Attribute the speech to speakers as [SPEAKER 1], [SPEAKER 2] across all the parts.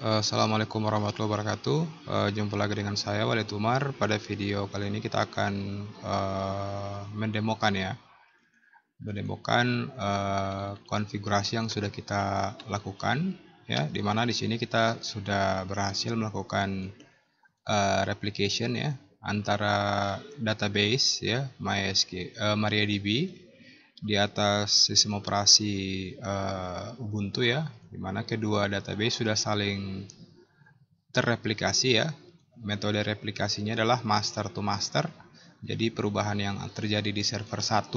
[SPEAKER 1] Eh, Assalamualaikum warahmatullahi wabarakatuh eh, Jumpa lagi dengan saya Walid Umar Pada video kali ini kita akan uh, Mendemokan ya Mendemokan uh, Konfigurasi yang sudah kita Lakukan ya Dimana di sini kita sudah berhasil Melakukan uh, replication ya Antara database ya MySQL, uh, MariaDB di atas sistem operasi uh, Ubuntu ya, di mana kedua database sudah saling terreplikasi ya. Metode replikasinya adalah master to master. Jadi perubahan yang terjadi di server 1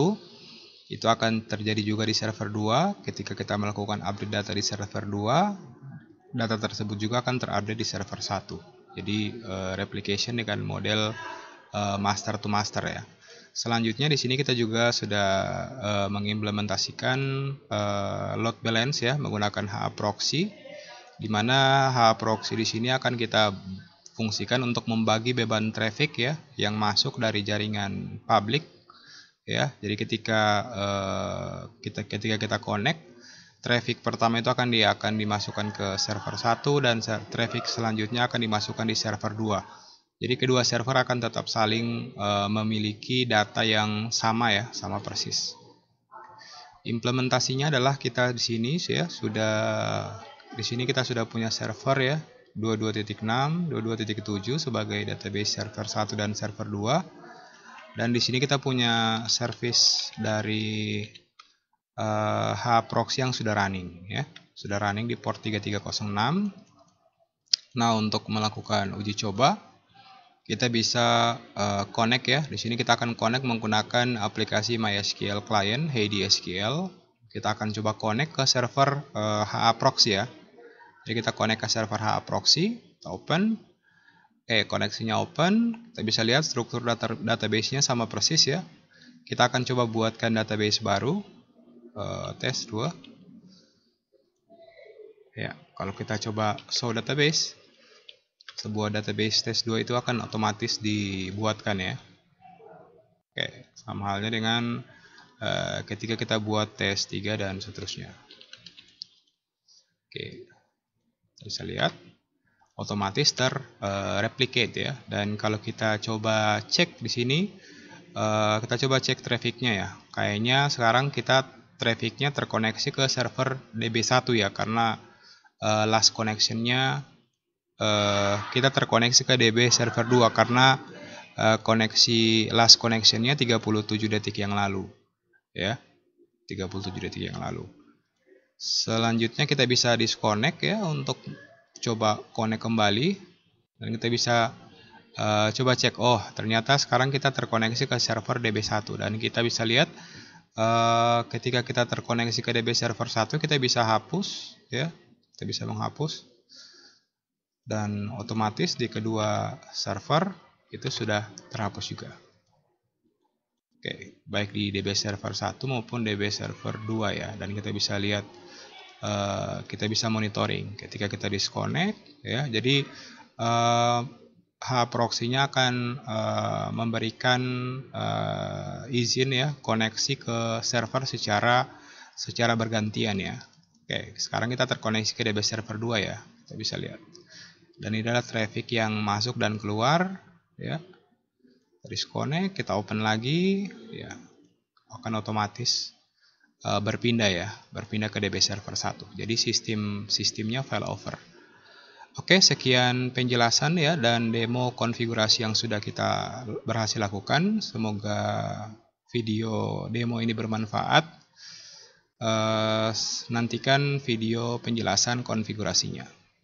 [SPEAKER 1] itu akan terjadi juga di server 2 ketika kita melakukan update data di server 2 data tersebut juga akan terupdate di server 1 jadi uh, replication dengan model uh, master to master ya Selanjutnya di sini kita juga sudah uh, mengimplementasikan uh, load balance ya menggunakan HA proxy di mana HA proxy di sini akan kita fungsikan untuk membagi beban traffic ya yang masuk dari jaringan publik ya. Jadi ketika uh, kita ketika kita connect traffic pertama itu akan di akan dimasukkan ke server 1 dan traffic selanjutnya akan dimasukkan di server 2. Jadi kedua server akan tetap saling e, memiliki data yang sama ya, sama persis. Implementasinya adalah kita di sini ya sudah di sini kita sudah punya server ya 22.6, 22.7 sebagai database server 1 dan server 2. Dan di sini kita punya service dari eh, H hproxy yang sudah running ya sudah running di port 3306 nah untuk melakukan uji coba kita bisa uh, connect ya. Di sini kita akan connect menggunakan aplikasi MySQL Client, Heidi SQL. Kita akan coba connect ke server uh, eh, HA Proxy ya. Jadi kita connect ke server HA Proxy, kita open. Oke, eh, koneksinya open. Kita bisa lihat struktur data database-nya sama persis ya. Kita akan coba buatkan database baru. Uh, tes 2. Ya, kalau kita coba show database sebuah database test 2 itu akan otomatis dibuatkan ya. Oke, sama halnya dengan uh, ketika kita buat test 3 dan seterusnya. Oke, bisa lihat otomatis terreplicate eh, uh, ya. Dan kalau kita coba cek di sini, uh, kita coba cek trafficnya ya. Kayaknya sekarang kita trafficnya terkoneksi ke server DB1 ya, karena uh, last connectionnya uh, kita terkoneksi ke DB server 2 karena uh, koneksi last connectionnya 37 detik yang lalu ya 37 detik yang lalu selanjutnya kita bisa disconnect ya untuk coba connect kembali dan kita bisa uh, coba cek oh ternyata sekarang kita terkoneksi ke server DB1 dan kita bisa lihat uh, ketika kita terkoneksi ke DB server 1 kita bisa hapus ya kita bisa menghapus dan otomatis di kedua server itu sudah terhapus juga. Oke, baik di DB server 1 maupun DB server 2 ya dan kita bisa lihat eh, kita bisa monitoring ketika kita disconnect ya. Jadi uh, H proxy-nya akan eh, memberikan izin ya koneksi ke server secara secara bergantian ya. Oke, sekarang kita terkoneksi ke DB server 2 ya. Kita bisa lihat dan ini adalah traffic yang masuk dan keluar ya disconnect kita open lagi ya akan otomatis uh, berpindah ya berpindah ke DB server 1 jadi sistem sistemnya failover Oke sekian penjelasan ya dan demo konfigurasi yang sudah kita berhasil lakukan semoga video demo ini bermanfaat uh, nantikan video penjelasan konfigurasinya